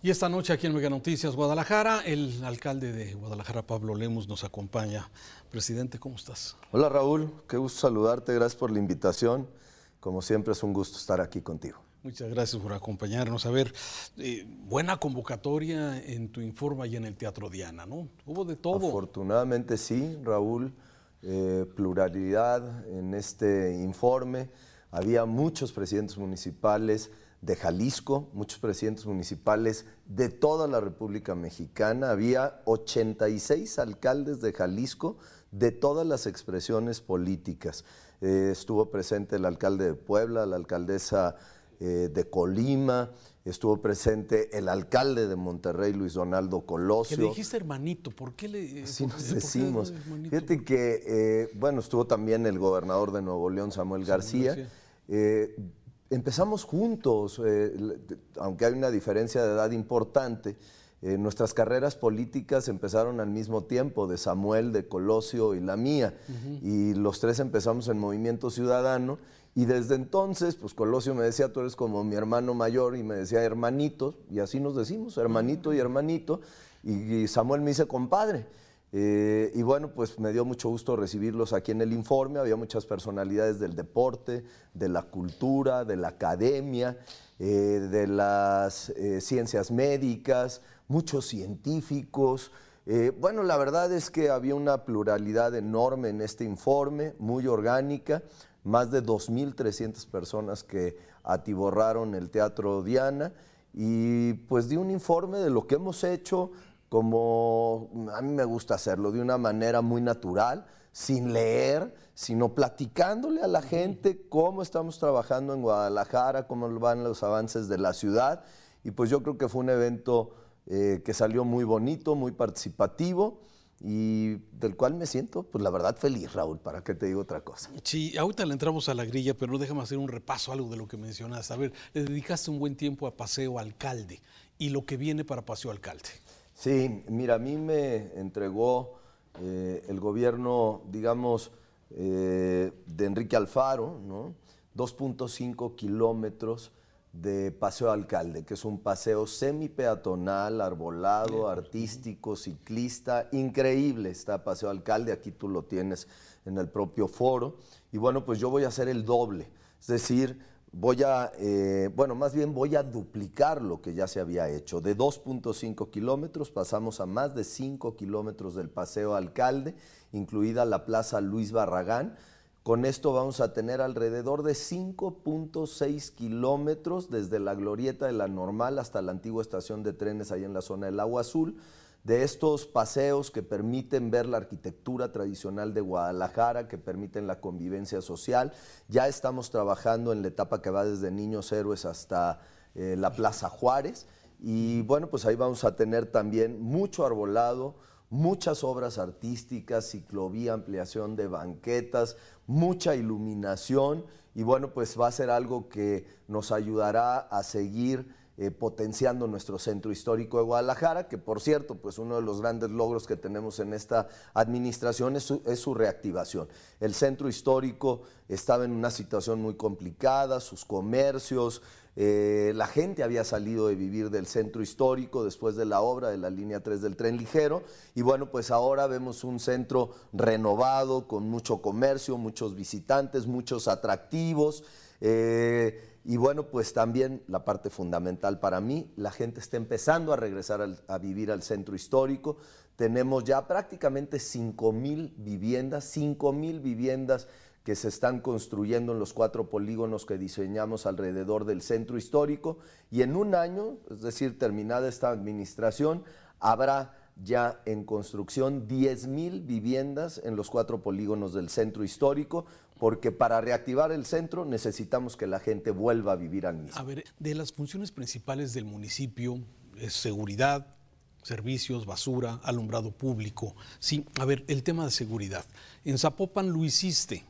Y esta noche aquí en Mega Noticias Guadalajara, el alcalde de Guadalajara, Pablo Lemus, nos acompaña. Presidente, ¿cómo estás? Hola Raúl, qué gusto saludarte, gracias por la invitación. Como siempre es un gusto estar aquí contigo. Muchas gracias por acompañarnos. A ver, eh, buena convocatoria en tu Informa y en el Teatro Diana, ¿no? Hubo de todo. Afortunadamente sí, Raúl, eh, pluralidad en este informe. Había muchos presidentes municipales, de Jalisco, muchos presidentes municipales de toda la República Mexicana. Había 86 alcaldes de Jalisco de todas las expresiones políticas. Eh, estuvo presente el alcalde de Puebla, la alcaldesa eh, de Colima, estuvo presente el alcalde de Monterrey, Luis Donaldo Colosio. Que dijiste hermanito, ¿por qué le...? Eh, Así nos decimos. Fíjate que, bueno, estuvo también el gobernador de Nuevo León, Samuel García empezamos juntos, eh, aunque hay una diferencia de edad importante. Eh, nuestras carreras políticas empezaron al mismo tiempo, de Samuel, de Colosio y la mía. Y los tres empezamos en Movimiento Ciudadano. Y desde entonces, pues Colosio me decía, tú eres como mi hermano mayor, y me decía hermanito, y así nos decimos, hermanito y hermanito. Y, y Samuel me dice compadre. Eh, y bueno, pues me dio mucho gusto recibirlos aquí en el informe. Había muchas personalidades del deporte, de la cultura, de la academia, eh, de las eh, ciencias médicas, muchos científicos. bueno, la verdad es que había una pluralidad enorme en este informe, muy orgánica. Más de 2.300 personas que atiborraron el Teatro Diana y pues di un informe de lo que hemos hecho, como a mí me gusta hacerlo, de una manera muy natural, sin leer, sino platicándole a la gente cómo estamos trabajando en Guadalajara, cómo van los avances de la ciudad. Y pues yo creo que fue un evento eh, que salió muy bonito, muy participativo y del cual me siento, pues la verdad, feliz, Raúl, ¿para qué te digo otra cosa? Sí, ahorita le entramos a la grilla, pero déjame hacer un repaso algo de lo que mencionaste. A ver, le dedicaste un buen tiempo a Paseo Alcalde y lo que viene para Paseo Alcalde. Sí, mira, a mí me entregó eh, el gobierno, digamos, eh, de Enrique Alfaro, ¿no? 2.5 kilómetros de Paseo Alcalde, que es un paseo semi-peatonal, arbolado, pues, artístico, ciclista, increíble está Paseo Alcalde, aquí tú lo tienes en el propio foro, y bueno, pues yo voy a hacer el doble, es decir, voy a, eh, bueno, más bien voy a duplicar lo que ya se había hecho. De 2.5 kilómetros pasamos a más de 5 kilómetros del Paseo Alcalde, incluida la Plaza Luis Barragán. Con esto vamos a tener alrededor de 5.6 kilómetros desde la glorieta de la Normal hasta la antigua estación de trenes ahí en la zona del Agua Azul de estos paseos que permiten ver la arquitectura tradicional de Guadalajara, que permiten la convivencia social. Ya estamos trabajando en la etapa que va desde Niños Héroes hasta eh, la Plaza Juárez. Y bueno, pues ahí vamos a tener también mucho arbolado, muchas obras artísticas, ciclovía, ampliación de banquetas, mucha iluminación. Y bueno, pues va a ser algo que nos ayudará a seguir eh, potenciando nuestro centro histórico de Guadalajara, que por cierto, pues uno de los grandes logros que tenemos en esta administración es su, reactivación. El centro histórico estaba en una situación muy complicada, sus comercios, eh, la gente había salido de vivir del centro histórico después de la obra de la línea 3 del tren ligero y bueno, pues ahora vemos un centro renovado con mucho comercio, muchos visitantes, muchos atractivos. Eh, y bueno, pues también la parte fundamental para mí, la gente está empezando a regresar a vivir al centro histórico. Tenemos ya prácticamente 5 mil viviendas, 5 mil viviendas que se están construyendo en los cuatro polígonos que diseñamos alrededor del centro histórico. Y en un año, es decir, terminada esta administración, habrá ya en construcción 10 mil viviendas en los cuatro polígonos del centro histórico, porque para reactivar el centro necesitamos que la gente vuelva a vivir al mismo. A ver, de las funciones principales del municipio, eh, seguridad, servicios, basura, alumbrado público. Sí, a ver, el tema de seguridad. En Zapopan lo hiciste,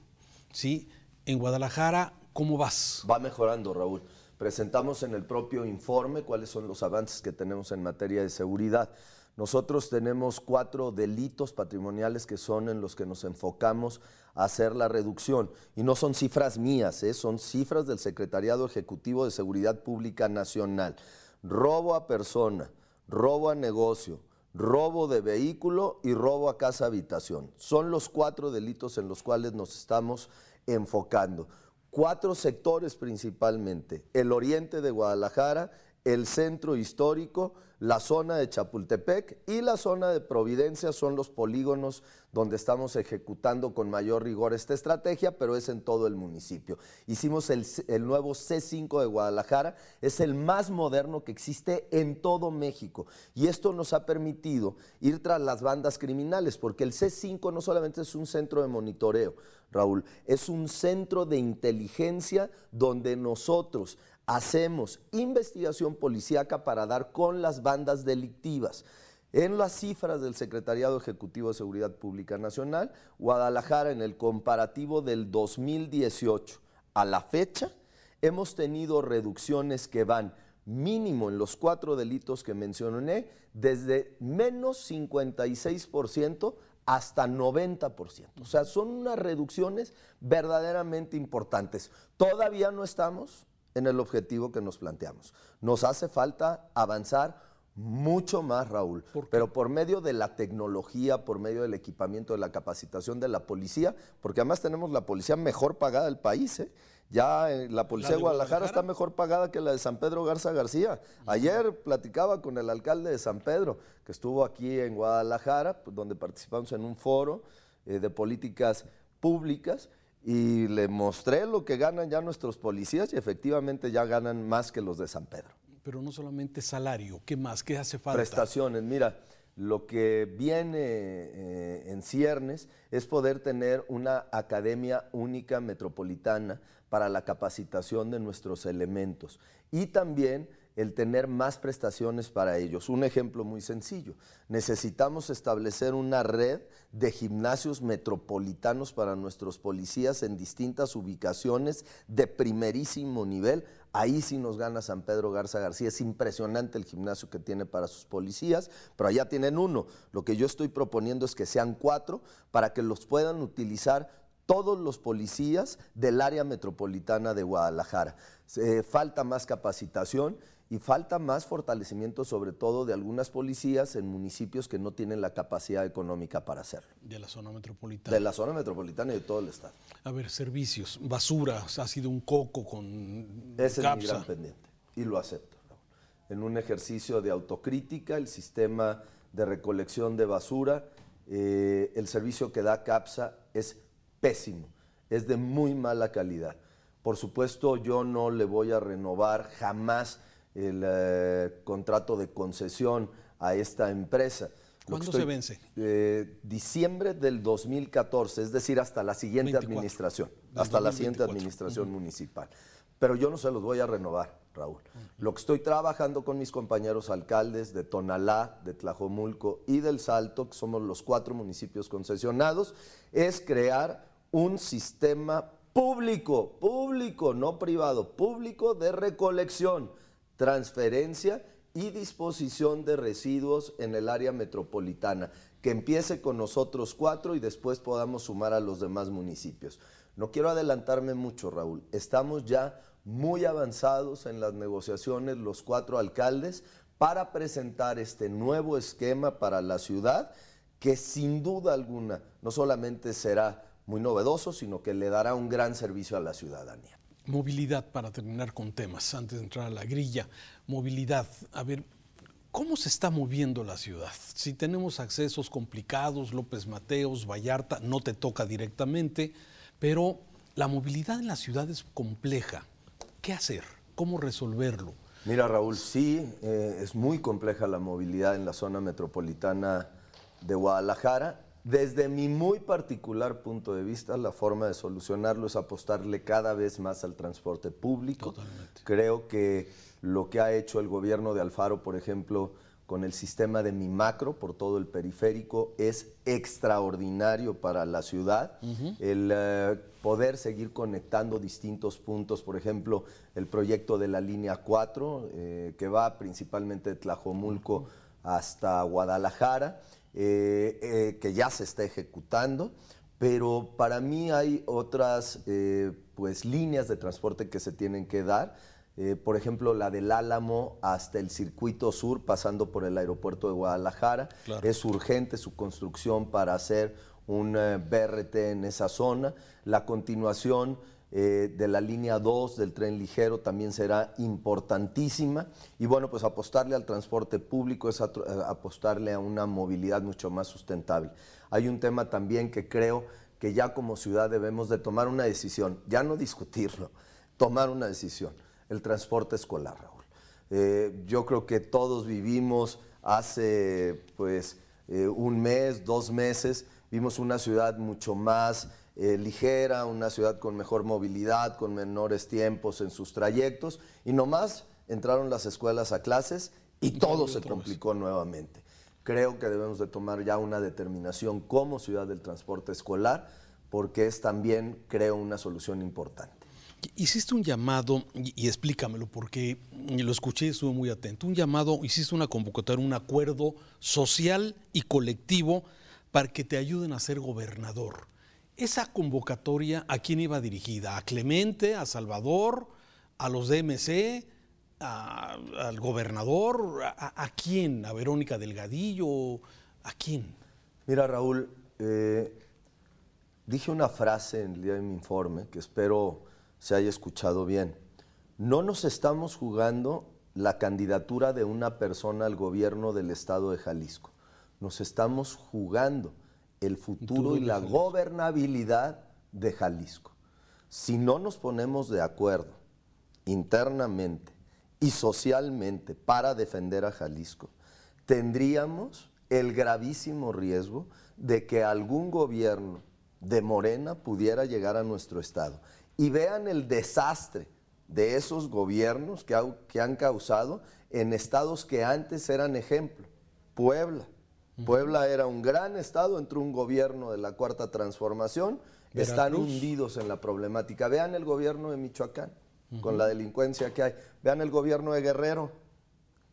¿sí? En Guadalajara, ¿cómo vas? Va mejorando, Raúl. Presentamos en el propio informe cuáles son los avances que tenemos en materia de seguridad. Nosotros tenemos cuatro delitos patrimoniales que son en los que nos enfocamos a hacer la reducción. Y no son cifras mías, ¿eh? son cifras del Secretariado Ejecutivo de Seguridad Pública Nacional. Robo a persona, robo a negocio, robo de vehículo y robo a casa-habitación. Son los cuatro delitos en los cuales nos estamos enfocando. Cuatro sectores principalmente, el oriente de Guadalajara, el centro histórico, la zona de Chapultepec y la zona de Providencia son los polígonos donde estamos ejecutando con mayor rigor esta estrategia, pero es en todo el municipio. Hicimos el, nuevo C5 de Guadalajara, es el más moderno que existe en todo México y esto nos ha permitido ir tras las bandas criminales, porque el C5 no solamente es un centro de monitoreo, Raúl, es un centro de inteligencia donde nosotros hacemos investigación policíaca para dar con las bandas delictivas. En las cifras del Secretariado Ejecutivo de Seguridad Pública Nacional, Guadalajara en el comparativo del 2018 a la fecha, hemos tenido reducciones que van mínimo en los cuatro delitos que mencioné, desde menos 56% hasta 90%. O sea, son unas reducciones verdaderamente importantes. Todavía no estamos en el objetivo que nos planteamos. Nos hace falta avanzar mucho más, Raúl, pero por medio de la tecnología, por medio del equipamiento, de la capacitación de la policía, porque además tenemos la policía mejor pagada del país, ¿eh? Ya eh, la policía de Guadalajara, está mejor pagada que la de San Pedro Garza García. Ayer platicaba con el alcalde de San Pedro, que estuvo aquí en Guadalajara, pues, donde participamos en un foro eh, de políticas públicas, y le mostré lo que ganan ya nuestros policías y efectivamente ya ganan más que los de San Pedro. Pero no solamente salario, ¿qué más? ¿Qué hace falta? Prestaciones, mira, lo que viene eh, en ciernes es poder tener una academia única metropolitana para la capacitación de nuestros elementos y también el tener más prestaciones para ellos. Un ejemplo muy sencillo. Necesitamos establecer una red de gimnasios metropolitanos para nuestros policías en distintas ubicaciones de primerísimo nivel. Ahí sí nos gana San Pedro Garza García. Es impresionante el gimnasio que tiene para sus policías, pero allá tienen uno. Lo que yo estoy proponiendo es que sean cuatro para que los puedan utilizar todos los policías del área metropolitana de Guadalajara. Eh, falta más capacitación y falta más fortalecimiento sobre todo de algunas policías en municipios que no tienen la capacidad económica para hacerlo. De la zona metropolitana. De la zona metropolitana y de todo el estado. A ver, servicios, basura, ha sido un coco con Ese es mi gran pendiente y lo acepto. En un ejercicio de autocrítica, el sistema de recolección de basura, eh, el servicio que da CAPSA es pésimo, es de muy mala calidad. Por supuesto, yo no le voy a renovar jamás el eh, contrato de concesión a esta empresa. ¿Cuándo se vence? Eh, diciembre del 2014, es decir, hasta la siguiente administración, hasta la siguiente administración municipal. Pero yo no se los voy a renovar, Raúl. Lo que estoy trabajando con mis compañeros alcaldes de Tonalá, de Tlajomulco y del Salto, que somos los cuatro municipios concesionados, es crear un sistema público, público, no privado, público de recolección transferencia y disposición de residuos en el área metropolitana, que empiece con nosotros cuatro y después podamos sumar a los demás municipios. No quiero adelantarme mucho, Raúl. Estamos ya muy avanzados en las negociaciones los cuatro alcaldes para presentar este nuevo esquema para la ciudad que sin duda alguna no solamente será muy novedoso, sino que le dará un gran servicio a la ciudadanía movilidad para terminar con temas, antes de entrar a la grilla. Movilidad, a ver, ¿cómo se está moviendo la ciudad? Si tenemos accesos complicados, López Mateos, Vallarta, no te toca directamente, pero la movilidad en la ciudad es compleja. ¿Qué hacer? ¿Cómo resolverlo? Mira, Raúl, sí, eh, es muy compleja la movilidad en la zona metropolitana de Guadalajara. Desde mi muy particular punto de vista, la forma de solucionarlo es apostarle cada vez más al transporte público. Totalmente. Creo que lo que ha hecho el gobierno de Alfaro, por ejemplo, con el sistema de mi macro por todo el periférico es extraordinario para la ciudad. El eh, poder seguir conectando distintos puntos, por ejemplo, el proyecto de la línea 4, eh, que va principalmente de Tlajomulco hasta Guadalajara. Eh, eh, que ya se está ejecutando, pero para mí hay otras eh, pues, líneas de transporte que se tienen que dar. por ejemplo, la del Álamo hasta el circuito sur, pasando por el aeropuerto de Guadalajara. Es urgente su construcción para hacer un BRT en esa zona. La continuación eh, de la línea 2 del tren ligero también será importantísima. Y bueno, pues apostarle al transporte público es eh, apostarle a una movilidad mucho más sustentable. Hay un tema también que creo que ya como ciudad debemos de tomar una decisión, ya no discutirlo, tomar una decisión, el transporte escolar, Raúl. Eh, yo creo que todos vivimos hace pues un mes, dos meses, vimos una ciudad mucho más eh, ligera, una ciudad con mejor movilidad, con menores tiempos en sus trayectos, y nomás entraron las escuelas a clases y, todo se complicó nuevamente. Creo que debemos de tomar ya una determinación como ciudad del transporte escolar, porque es también, creo, una solución importante. Hiciste un llamado, y explícamelo porque lo escuché y estuve muy atento, un llamado, hiciste una convocatoria, un acuerdo social y colectivo para que te ayuden a ser gobernador. Esa convocatoria, ¿a quién iba dirigida? ¿A Clemente? ¿A Salvador? ¿A los DMC? ¿Al gobernador? ¿A, quién? ¿A Verónica Delgadillo? ¿A quién? Mira, Raúl, eh, dije una frase en el día de mi informe que espero se haya escuchado bien. No nos estamos jugando la candidatura de una persona al gobierno del estado de Jalisco. Nos estamos jugando el futuro y la gobernabilidad de Jalisco. Si no nos ponemos de acuerdo internamente y socialmente para defender a Jalisco, tendríamos el gravísimo riesgo de que algún gobierno de Morena pudiera llegar a nuestro estado. Y vean el desastre de esos gobiernos que, han causado en estados que antes eran ejemplo. Puebla, Puebla era un gran estado, entre un gobierno de la Cuarta Transformación, están hundidos en la problemática. Vean el gobierno de Michoacán, con la delincuencia que hay. Vean el gobierno de Guerrero,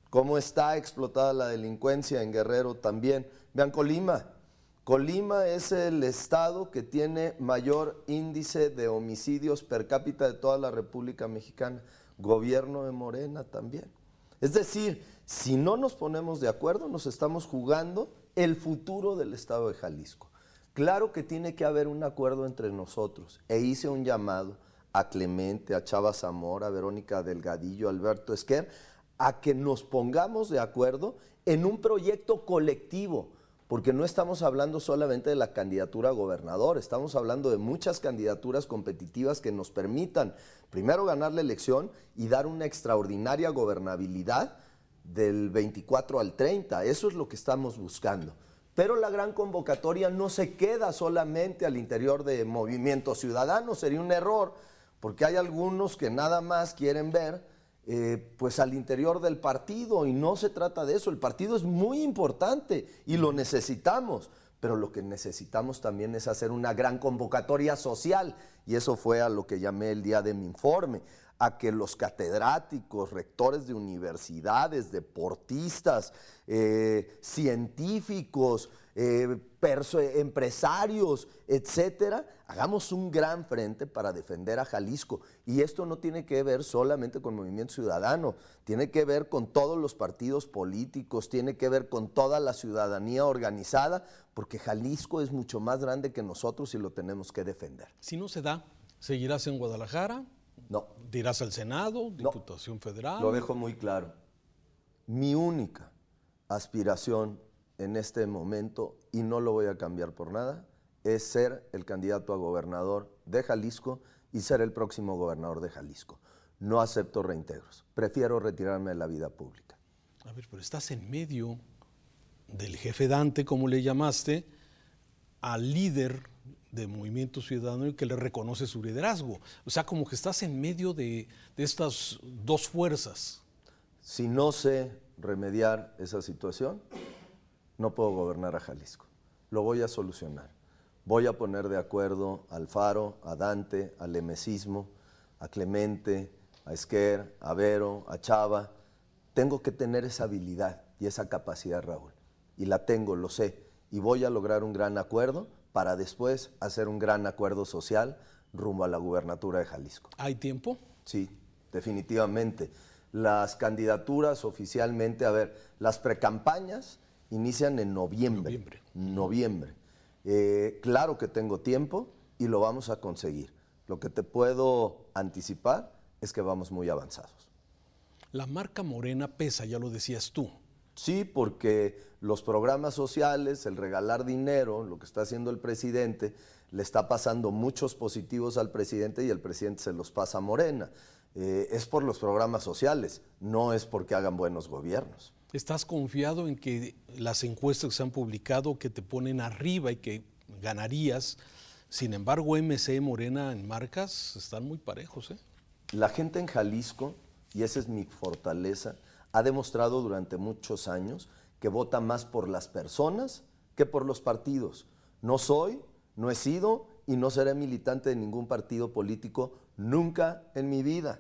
cómo está explotada la delincuencia en Guerrero también. Vean Colima. Colima es el estado que tiene mayor índice de homicidios per cápita de toda la República Mexicana. Gobierno de Morena también. Es decir, si no nos ponemos de acuerdo, nos estamos jugando el futuro del Estado de Jalisco. Claro que tiene que haber un acuerdo entre nosotros. E hice un llamado a Clemente, a Chava Zamora, a Verónica Delgadillo, a Alberto Esquer, a que nos pongamos de acuerdo en un proyecto colectivo, porque no estamos hablando solamente de la candidatura a gobernador, estamos hablando de muchas candidaturas competitivas que nos permitan primero ganar la elección y dar una extraordinaria gobernabilidad del 24 al 30. Eso es lo que estamos buscando. Pero la gran convocatoria no se queda solamente al interior de Movimiento Ciudadano, sería un error, porque hay algunos que nada más quieren ver eh, pues al interior del partido y no se trata de eso. El partido es muy importante y lo necesitamos, pero lo que necesitamos también es hacer una gran convocatoria social y eso fue a lo que llamé el día de mi informe a que los catedráticos, rectores de universidades, deportistas, eh, científicos, eh, empresarios, etcétera, hagamos un gran frente para defender a Jalisco. Y esto no tiene que ver solamente con Movimiento Ciudadano, tiene que ver con todos los partidos políticos, tiene que ver con toda la ciudadanía organizada, porque Jalisco es mucho más grande que nosotros y lo tenemos que defender. Si no se da, seguirás en Guadalajara, no. ¿Dirás al Senado, Diputación Federal? Lo dejo muy claro. Mi única aspiración en este momento, y no lo voy a cambiar por nada, es ser el candidato a gobernador de Jalisco y ser el próximo gobernador de Jalisco. No acepto reintegros. Prefiero retirarme de la vida pública. A ver, pero estás en medio del jefe Dante, como le llamaste, al líder de Movimiento Ciudadano y que le reconoce su liderazgo. O sea, como que estás en medio de, estas dos fuerzas. Si no sé remediar esa situación, no puedo gobernar a Jalisco. Lo voy a solucionar. Voy a poner de acuerdo al Faro, a Dante, al emesismo, a Clemente, a Esquer, a Vero, a Chava. Tengo que tener esa habilidad y esa capacidad, Raúl. Y la tengo, lo sé. Y voy a lograr un gran acuerdo para después hacer un gran acuerdo social rumbo a la gubernatura de Jalisco. ¿Hay tiempo? Sí, definitivamente. Las candidaturas oficialmente, a ver, las precampañas inician en noviembre. Noviembre. noviembre. Eh, claro que tengo tiempo y lo vamos a conseguir. Lo que te puedo anticipar es que vamos muy avanzados. La marca morena pesa, ya lo decías tú. Sí, porque los programas sociales, el regalar dinero, lo que está haciendo el presidente, le está pasando muchos positivos al presidente y el presidente se los pasa a Morena. Eh, es por los programas sociales, no es porque hagan buenos gobiernos. ¿Estás confiado en que las encuestas que se han publicado que te ponen arriba y que ganarías? Sin embargo, MC Morena en marcas están muy parejos. Eh? La gente en Jalisco, y esa es mi fortaleza, ha demostrado durante muchos años que vota más por las personas que por los partidos. No soy, no he sido y no seré militante de ningún partido político nunca en mi vida.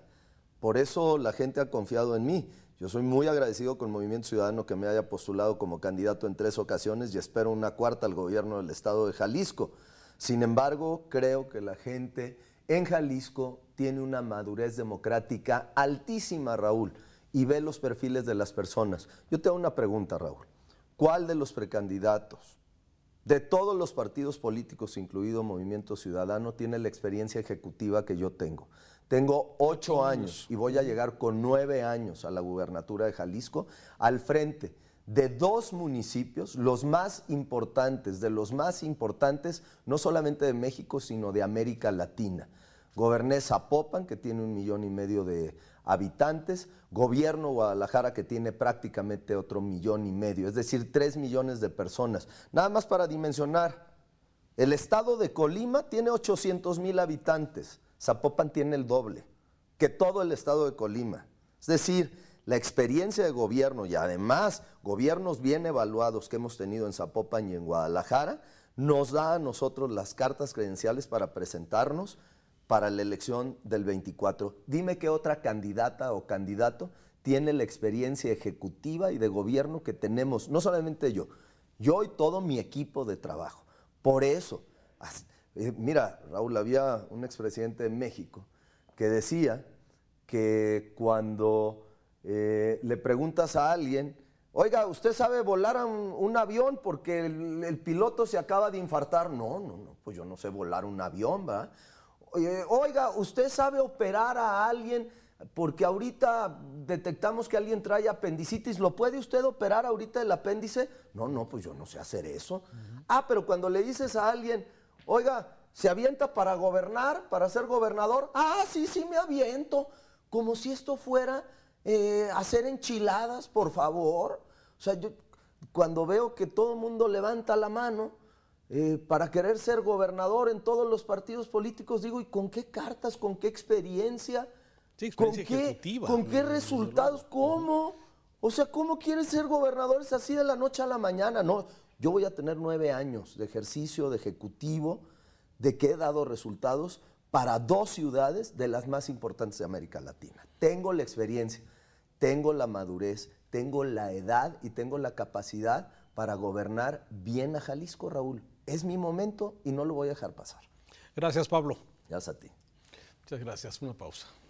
Por eso la gente ha confiado en mí. Yo soy muy agradecido con Movimiento Ciudadano que me haya postulado como candidato en tres ocasiones y espero una cuarta al gobierno del estado de Jalisco. Sin embargo, creo que la gente en Jalisco tiene una madurez democrática altísima, Raúl y ve los perfiles de las personas. Yo te hago una pregunta, Raúl. ¿Cuál de los precandidatos de todos los partidos políticos, incluido Movimiento Ciudadano, tiene la experiencia ejecutiva que yo tengo? Tengo ocho años y voy a llegar con nueve años a la gubernatura de Jalisco al frente de dos municipios, los más importantes, de los más importantes, no solamente de México, sino de América Latina. Goberné Zapopan, que tiene un millón y medio de habitantes, gobierno Guadalajara que tiene prácticamente otro millón y medio, es decir, tres millones de personas. Nada más para dimensionar, el estado de Colima tiene 800 mil habitantes, Zapopan tiene el doble que todo el estado de Colima. Es decir, la experiencia de gobierno y además gobiernos bien evaluados que hemos tenido en Zapopan y en Guadalajara, nos da a nosotros las cartas credenciales para presentarnos para la elección del 24. Dime qué otra candidata o candidato tiene la experiencia ejecutiva y de gobierno que tenemos, no solamente yo, yo y todo mi equipo de trabajo. Por eso, eh, mira, Raúl, había un expresidente de México que decía que cuando eh, le preguntas a alguien, oiga, ¿usted sabe volar un, avión porque el, el, piloto se acaba de infartar? No, no, no, pues yo no sé volar un avión, ¿verdad? oiga, ¿usted sabe operar a alguien? Porque ahorita detectamos que alguien trae apendicitis, ¿lo puede usted operar ahorita el apéndice? No, no, pues yo no sé hacer eso. Ah, pero cuando le dices a alguien, oiga, ¿se avienta para gobernar, para ser gobernador? Ah, sí, sí, me aviento. Como si esto fuera eh, hacer enchiladas, por favor. O sea, yo cuando veo que todo el mundo levanta la mano, eh, para querer ser gobernador en todos los partidos políticos, digo, ¿y con qué cartas, con qué experiencia? Sí, experiencia ¿Con, ejecutiva, ¿Con qué resultados? ¿Cómo? O sea, ¿cómo quieres ser gobernador? Es así de la noche a la mañana. No, yo voy a tener nueve años de ejercicio, de ejecutivo, de que he dado resultados para dos ciudades de las más importantes de América Latina. Tengo la experiencia, tengo la madurez, tengo la edad y tengo la capacidad para gobernar bien a Jalisco, Raúl es mi momento y no lo voy a dejar pasar. Gracias, Pablo. Gracias a ti. Muchas gracias. Una pausa.